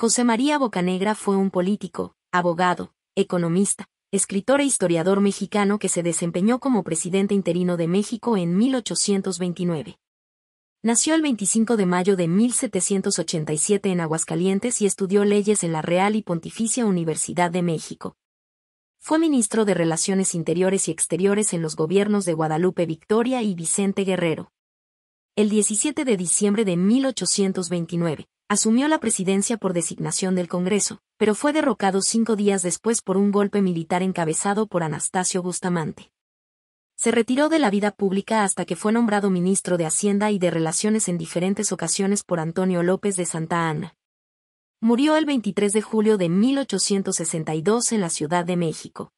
José María Bocanegra fue un político, abogado, economista, escritor e historiador mexicano que se desempeñó como presidente interino de México en 1829. Nació el 25 de mayo de 1787 en Aguascalientes y estudió leyes en la Real y Pontificia Universidad de México. Fue ministro de Relaciones Interiores y Exteriores en los gobiernos de Guadalupe Victoria y Vicente Guerrero. El 17 de diciembre de 1829, asumió la presidencia por designación del Congreso, pero fue derrocado cinco días después por un golpe militar encabezado por Anastasio Bustamante. Se retiró de la vida pública hasta que fue nombrado ministro de Hacienda y de Relaciones en diferentes ocasiones por Antonio López de Santa Ana. Murió el 23 de julio de 1862 en la Ciudad de México.